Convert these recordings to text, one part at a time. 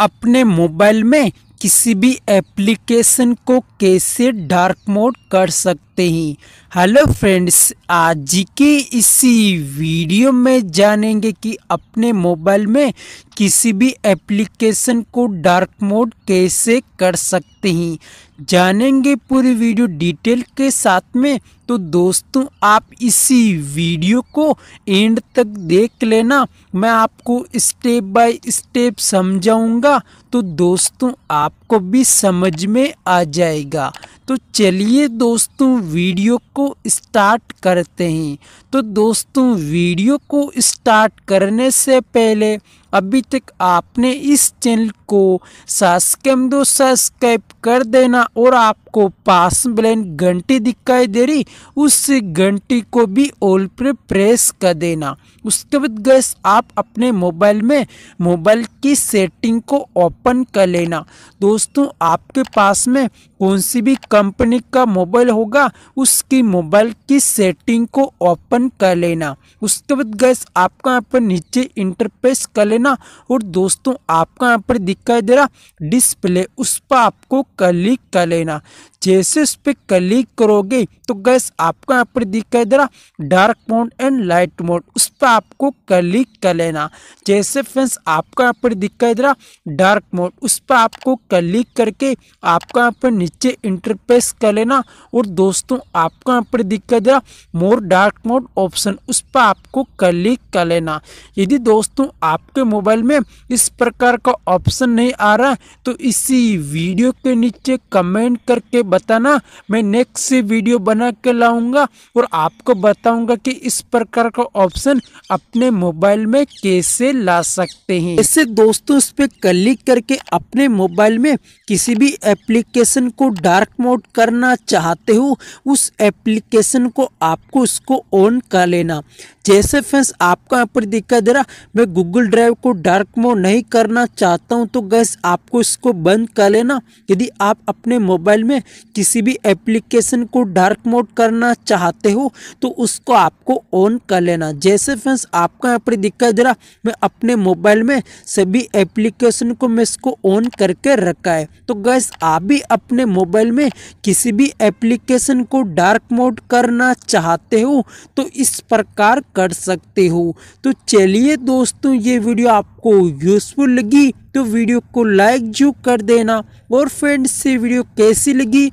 अपने मोबाइल में किसी भी एप्लीकेशन को कैसे डार्क मोड कर सकते सकते हैं हेलो फ्रेंड्स आज के इसी वीडियो में जानेंगे कि अपने मोबाइल में किसी भी एप्लीकेशन को डार्क मोड कैसे कर सकते हैं जानेंगे पूरी वीडियो डिटेल के साथ में तो दोस्तों आप इसी वीडियो को एंड तक देख लेना मैं आपको स्टेप बाय स्टेप समझाऊंगा तो दोस्तों आपको भी समझ में आ जाएगा तो चलिए दोस्तों वीडियो को स्टार्ट करते हैं तो दोस्तों वीडियो को स्टार्ट करने से पहले अभी तक आपने इस चैनल को सब्सक्राइब दो सब्सक्राइब कर देना और आपको पास ब्लैन घंटी दिखाई दे रही उस घंटी को भी ऑल पर प्रेस कर देना उसके बाद गैस आप अपने मोबाइल में मोबाइल की सेटिंग को ओपन कर लेना दोस्तों आपके पास में कौन सी भी कंपनी का मोबाइल होगा उसकी मोबाइल की सेटिंग को ओपन कर लेना उसके बाद गैस आपका यहाँ पर नीचे इंटरपेस कर लेना लेना और दोस्तों आपका यहाँ पर दिखाई दे रहा डिस्प्ले उस पर आपको क्लिक कर लेना जैसे उस पर क्लिक करोगे तो गैस आपको यहाँ पर दिखाई दे रहा dark mode and light mode उस पर आपको क्लिक कर लेना जैसे फ्रेंड्स आपको यहाँ पर दिखाई दे रहा डार्क मोड उस पर आपको क्लिक करके आपको यहाँ पर नीचे इंटरप्रेस कर लेना और दोस्तों आपको यहाँ पर दिखाई दे रहा मोर डार्क मोड ऑप्शन उस पर आपको क्लिक कर लेना यदि दोस्तों आपके मोबाइल में इस प्रकार का ऑप्शन नहीं आ रहा तो इसी वीडियो के नीचे कमेंट करके बताना मैं नेक्स्ट वीडियो बना के लाऊंगा और आपको बताऊंगा कि इस प्रकार का ऑप्शन अपने मोबाइल में कैसे ला सकते हैं इससे दोस्तों इस पर क्लिक करके अपने मोबाइल में किसी भी एप्लीकेशन को डार्क मोड करना चाहते हो उस एप्लीकेशन को आपको इसको ऑन कर लेना जैसे फ्रेंड्स आपको यहाँ पर दिक्कत दे रहा मैं गूगल ड्राइव को डार्क मोड नहीं करना चाहता हूँ तो गैस आपको इसको बंद कर लेना यदि आप अपने मोबाइल में किसी भी एप्लीकेशन को डार्क मोड करना चाहते हो तो उसको आपको ऑन कर लेना जैसे फ्रेंड्स आपको यहाँ पर दिक्कत दे रहा मैं अपने मोबाइल में सभी एप्लीकेशन को मैं इसको ऑन करके रखा है तो गैस आप भी अपने मोबाइल में किसी भी एप्लीकेशन को डार्क मोड करना चाहते हो तो इस प्रकार कर सकते हो तो चलिए दोस्तों ये वीडियो आपको यूज़फुल लगी तो वीडियो को लाइक जो कर देना और फ्रेंड्स से वीडियो कैसी लगी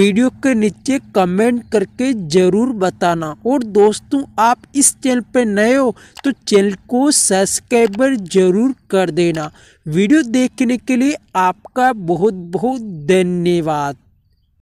वीडियो के नीचे कमेंट करके ज़रूर बताना और दोस्तों आप इस चैनल पर नए हो तो चैनल को सब्सक्राइबर ज़रूर कर देना वीडियो देखने के लिए आपका बहुत बहुत धन्यवाद